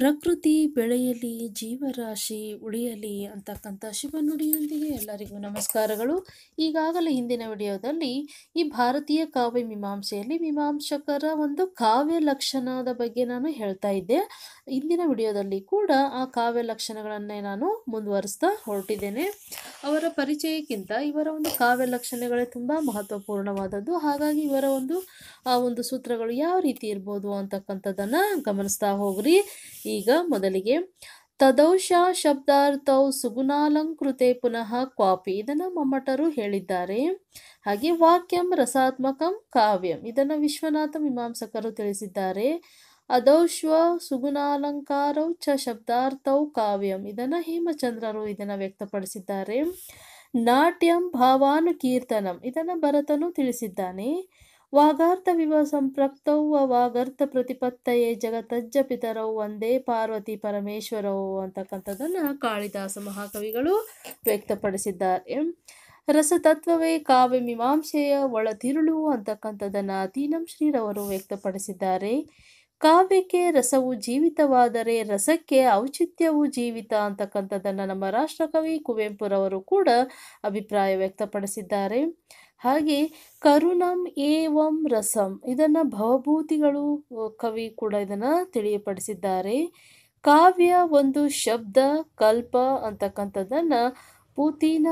ಪ್ರಕೃತಿ ಬೆಳೆಯಲಿ ಜೀವರಾಶಿ ಉಳಿಯಲಿ ಅಂತಕ್ಕಂಥ ಶಿವನುಡಿಯೊಂದಿಗೆ ಎಲ್ಲರಿಗೂ ನಮಸ್ಕಾರಗಳು ಈಗಾಗಲೇ ಹಿಂದಿನ ವಿಡಿಯೋದಲ್ಲಿ ಈ ಭಾರತೀಯ ಕಾವ್ಯ ಮೀಮಾಂಸೆಯಲ್ಲಿ ಮೀಮಾಂಸಕರ ಒಂದು ಕಾವ್ಯ ಲಕ್ಷಣದ ಬಗ್ಗೆ ನಾನು ಹೇಳ್ತಾ ಇದ್ದೆ ಇಂದಿನ ವಿಡಿಯೋದಲ್ಲಿ ಕೂಡ ಆ ಕಾವ್ಯ ಲಕ್ಷಣಗಳನ್ನೇ ನಾನು ಮುಂದುವರಿಸ್ತಾ ಹೊರಟಿದ್ದೇನೆ ಅವರ ಪರಿಚಯಕ್ಕಿಂತ ಇವರ ಒಂದು ಕಾವ್ಯ ಲಕ್ಷಣಗಳೇ ತುಂಬ ಮಹತ್ವಪೂರ್ಣವಾದದ್ದು ಹಾಗಾಗಿ ಇವರ ಒಂದು ಆ ಒಂದು ಸೂತ್ರಗಳು ಯಾವ ರೀತಿ ಇರ್ಬೋದು ಅಂತಕ್ಕಂಥದ್ದನ್ನು ಗಮನಿಸ್ತಾ ಹೋಗ್ರಿ ಈಗ ಮೊದಲಿಗೆ ತದೌಷ ಶಬ್ದಾರ್ಥೌ ಸುಗುಣಾಲಂಕೃತೆ ಪುನಃ ಕ್ವಾಪಿ ಇದನ್ನು ಮಮ್ಮಟರು ಹೇಳಿದ್ದಾರೆ ಹಾಗೆ ವಾಕ್ಯಂ ರಸಾತ್ಮಕಂ ಕಾವ್ಯಂ ಇದನ್ನು ವಿಶ್ವನಾಥ ಮೀಮಾಂಸಕರು ತಿಳಿಸಿದ್ದಾರೆ ಅದೌಶ್ವ ಸುಗುಣಾಲಂಕಾರೌ ಚ ಶಬ್ದಾರ್ಥೌ ಕಾವ್ಯಂ ಇದನ್ನ ಹೇಮಚಂದ್ರರು ಇದನ್ನ ವ್ಯಕ್ತಪಡಿಸಿದ್ದಾರೆ ನಾಟ್ಯಂ ಭಾವಾನು ಕೀರ್ತನಂ ಇದನ್ನ ಭರತನು ತಿಳಿಸಿದ್ದಾನೆ ವಾಗಾರ್ಥ ವಿವ ಸಂಪ್ರಪ್ತೌ ವಾಗಾರ್ಥ ಪ್ರತಿಪತ್ತಯೇ ಜಗತಜ್ಜ ವಂದೇ ಒಂದೇ ಪಾರ್ವತಿ ಪರಮೇಶ್ವರೌ ಅಂತಕ್ಕಂಥದ್ದನ್ನ ಕಾಳಿದಾಸ ಮಹಾಕವಿಗಳು ವ್ಯಕ್ತಪಡಿಸಿದ್ದಾರೆ ರಸತತ್ವವೇ ಕಾವ್ಯ ಮೀಮಾಂಸೆಯ ಒಳತಿರುಳು ಅಂತಕ್ಕಂಥದ್ದನ್ನು ತೀನಂ ಶ್ರೀರವರು ವ್ಯಕ್ತಪಡಿಸಿದ್ದಾರೆ ಕಾವ್ಯಕ್ಕೆ ರಸವು ಜೀವಿತವಾದರೆ ರಸಕ್ಕೆ ಔಚಿತ್ಯವು ಜೀವಿತ ಅಂತಕ್ಕಂಥದ್ದನ್ನು ನಮ್ಮ ರಾಷ್ಟ್ರಕವಿ ಕುವೆಂಪುರವರು ಕೂಡ ಅಭಿಪ್ರಾಯ ವ್ಯಕ್ತಪಡಿಸಿದ್ದಾರೆ ಹಾಗೆ ಕರುಣಂ ಏವಂ ರಸಂ ಇದನ್ನು ಭವಭೂತಿಗಳು ಕವಿ ಕೂಡ ಇದನ್ನು ತಿಳಿಯಪಡಿಸಿದ್ದಾರೆ ಕಾವ್ಯ ಒಂದು ಶಬ್ದ ಕಲ್ಪ ಅಂತಕ್ಕಂಥದ್ದನ್ನು ಪೂತಿನ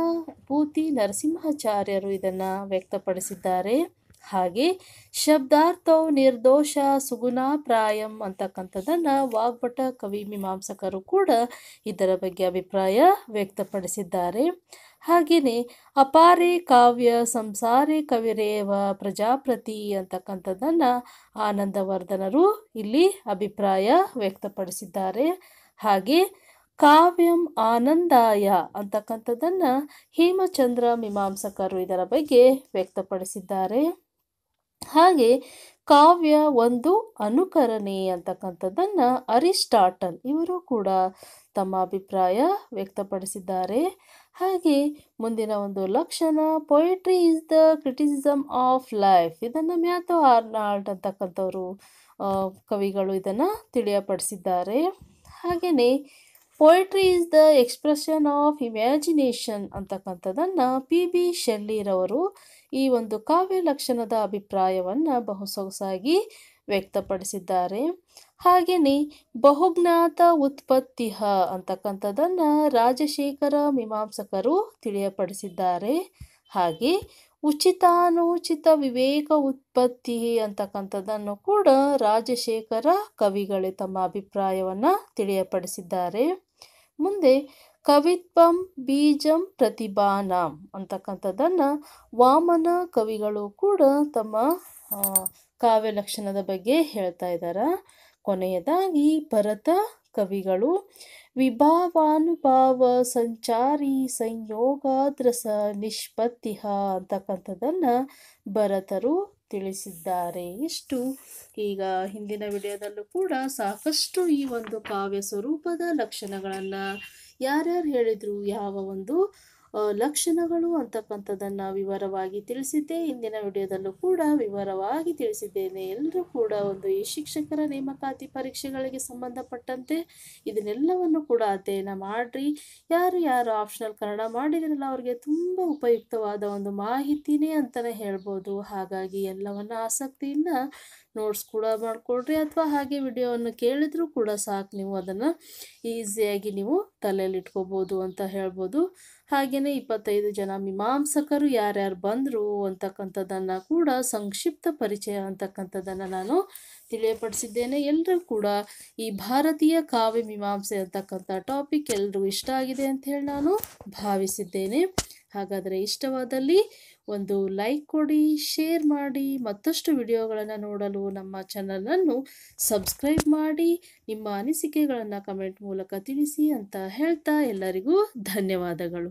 ಪೂತಿ ನರಸಿಂಹಾಚಾರ್ಯರು ಇದನ್ನು ವ್ಯಕ್ತಪಡಿಸಿದ್ದಾರೆ ಹಾಗೆ ಶಬ್ದಾರ್ಥವು ನಿರ್ದೋಷ ಸುಗುಣ ಪ್ರಾಯಂ ಅಂತಕ್ಕಂಥದ್ದನ್ನು ವಾಗ್ಭಟ ಕವಿ ಮೀಮಾಂಸಕರು ಕೂಡ ಇದರ ಬಗ್ಗೆ ಅಭಿಪ್ರಾಯ ವ್ಯಕ್ತಪಡಿಸಿದ್ದಾರೆ ಹಾಗೆಯೇ ಅಪಾರಿ ಕಾವ್ಯ ಸಂಸಾರಿ ಕವಿರೇವ ಪ್ರಜಾಪ್ರತಿ ಅಂತಕ್ಕಂಥದ್ದನ್ನು ಆನಂದವರ್ಧನರು ಇಲ್ಲಿ ಅಭಿಪ್ರಾಯ ವ್ಯಕ್ತಪಡಿಸಿದ್ದಾರೆ ಹಾಗೆ ಕಾವ್ಯಂ ಆನಂದಾಯ ಅಂತಕ್ಕಂಥದ್ದನ್ನು ಹೇಮಚಂದ್ರ ಮೀಮಾಂಸಕರು ಇದರ ಬಗ್ಗೆ ವ್ಯಕ್ತಪಡಿಸಿದ್ದಾರೆ ಹಾಗೆ ಕಾವ್ಯ ಒಂದು ಅನುಕರಣೆ ಅಂತಕ್ಕಂಥದ್ದನ್ನು ಅರಿಸ್ಟಾಟಲ್ ಇವರು ಕೂಡ ತಮ್ಮ ಅಭಿಪ್ರಾಯ ವ್ಯಕ್ತಪಡಿಸಿದ್ದಾರೆ ಹಾಗೆ ಮುಂದಿನ ಒಂದು ಲಕ್ಷಣ poetry is the criticism of life ಇದನ್ನು ಮ್ಯಾಥೋ ಆರ್ನಾಲ್ಡ್ ಅಂತಕ್ಕಂಥವರು ಕವಿಗಳು ಇದನ್ನು ತಿಳಿಯಪಡಿಸಿದ್ದಾರೆ ಹಾಗೆಯೇ poetry is the expression of imagination ಅಂತಕ್ಕಂಥದ್ದನ್ನು ಪಿ ಬಿ ಶೆಲ್ಲಿರವರು ಈ ಒಂದು ಕಾವ್ಯ ಲಕ್ಷಣದ ಅಭಿಪ್ರಾಯವನ್ನು ಬಹು ಸೊಗಸಾಗಿ ವ್ಯಕ್ತಪಡಿಸಿದ್ದಾರೆ ಹಾಗೆಯೇ ಬಹುಜ್ಞಾತ ಉತ್ಪತ್ತಿ ಅಂತಕ್ಕಂಥದ್ದನ್ನು ರಾಜಶೇಖರ ಮೀಮಾಂಸಕರು ತಿಳಿಯಪಡಿಸಿದ್ದಾರೆ ಹಾಗೆ ಉಚಿತಾನುಚಿತ ವಿವೇಕ ಉತ್ಪತ್ತಿ ಅಂತಕ್ಕಂಥದ್ದನ್ನು ಕೂಡ ರಾಜಶೇಖರ ಕವಿಗಳೇ ತಮ್ಮ ಅಭಿಪ್ರಾಯವನ್ನು ತಿಳಿಯಪಡಿಸಿದ್ದಾರೆ ಮುಂದೆ ಕವಿತ್ವಂ ಬೀಜಂ ಪ್ರತಿಭಾನ ಅಂತಕ್ಕಂಥದ್ದನ್ನು ವಾಮನ ಕವಿಗಳು ಕೂಡ ತಮ್ಮ ಕಾವ್ಯ ಲಕ್ಷಣದ ಬಗ್ಗೆ ಹೇಳ್ತಾ ಇದ್ದಾರೆ ಕೊನೆಯದಾಗಿ ಭರತ ಕವಿಗಳು ವಿಭಾವಾನುಭಾವ ಸಂಚಾರಿ ಸಂಯೋಗಾದ್ರಸ ನಿಷ್ಪತ್ತಿಹ ಅಂತಕ್ಕಂಥದ್ದನ್ನು ಭರತರು ತಿಳಿಸಿದ್ದಾರೆ ಇಷ್ಟು ಈಗ ಹಿಂದಿನ ವಿಡಿಯೋದಲ್ಲೂ ಕೂಡ ಸಾಕಷ್ಟು ಈ ಒಂದು ಕಾವ್ಯ ಸ್ವರೂಪದ ಲಕ್ಷಣಗಳನ್ನು ಯಾರ್ಯಾರು ಹೇಳಿದರು ಯಾವ ಒಂದು ಲಕ್ಷಣಗಳು ಅಂತಕ್ಕಂಥದ್ದನ್ನು ವಿವರವಾಗಿ ತಿಳಿಸಿದ್ದೆ ಇಂದಿನ ವಿಡಿಯೋದಲ್ಲೂ ಕೂಡ ವಿವರವಾಗಿ ತಿಳಿಸಿದ್ದೇನೆ ಎಲ್ಲರೂ ಕೂಡ ಒಂದು ಈ ಶಿಕ್ಷಕರ ನೇಮಕಾತಿ ಪರೀಕ್ಷೆಗಳಿಗೆ ಸಂಬಂಧಪಟ್ಟಂತೆ ಇದನ್ನೆಲ್ಲವನ್ನು ಕೂಡ ಅಧ್ಯಯನ ಮಾಡಿರಿ ಯಾರು ಯಾರು ಆಪ್ಷನಲ್ ಕನ್ನಡ ಮಾಡಿದ್ರಲ್ಲ ಅವ್ರಿಗೆ ತುಂಬ ಉಪಯುಕ್ತವಾದ ಒಂದು ಮಾಹಿತಿನೇ ಅಂತಲೇ ಹೇಳ್ಬೋದು ಹಾಗಾಗಿ ಎಲ್ಲವನ್ನು ಆಸಕ್ತಿಯಿಂದ ನೋಟ್ಸ್ ಕೂಡ ಮಾಡಿಕೊಡ್ರಿ ಅಥವಾ ಹಾಗೆ ವಿಡಿಯೋವನ್ನು ಕೇಳಿದರೂ ಕೂಡ ಸಾಕು ನೀವು ಅದನ್ನು ಈಸಿಯಾಗಿ ನೀವು ತಲೆಯಲ್ಲಿ ಇಟ್ಕೋಬೋದು ಅಂತ ಹೇಳ್ಬೋದು ಹಾಗೆಯೇ ಇಪ್ಪತ್ತೈದು ಜನ ಮೀಮಾಂಸಕರು ಯಾರ್ಯಾರು ಬಂದರು ಅಂತಕ್ಕಂಥದ್ದನ್ನು ಕೂಡ ಸಂಕ್ಷಿಪ್ತ ಪರಿಚಯ ಅಂತಕ್ಕಂಥದ್ದನ್ನು ನಾನು ತಿಳಿಯಪಡಿಸಿದ್ದೇನೆ ಎಲ್ಲರೂ ಕೂಡ ಈ ಭಾರತೀಯ ಕಾವ್ಯ ಮೀಮಾಂಸೆ ಅಂತಕ್ಕಂಥ ಟಾಪಿಕ್ ಎಲ್ಲರಿಗೂ ಇಷ್ಟ ಆಗಿದೆ ಅಂತ ಹೇಳಿ ನಾನು ಭಾವಿಸಿದ್ದೇನೆ ಹಾಗಾದರೆ ಇಷ್ಟವಾದಲ್ಲಿ ಒಂದು ಲೈಕ್ ಕೊಡಿ ಶೇರ್ ಮಾಡಿ ಮತ್ತಷ್ಟು ವಿಡಿಯೋಗಳನ್ನು ನೋಡಲು ನಮ್ಮ ಚಾನಲನ್ನು ಸಬ್ಸ್ಕ್ರೈಬ್ ಮಾಡಿ ನಿಮ್ಮ ಅನಿಸಿಕೆಗಳನ್ನು ಕಮೆಂಟ್ ಮೂಲಕ ತಿಳಿಸಿ ಅಂತ ಹೇಳ್ತಾ ಎಲ್ಲರಿಗೂ ಧನ್ಯವಾದಗಳು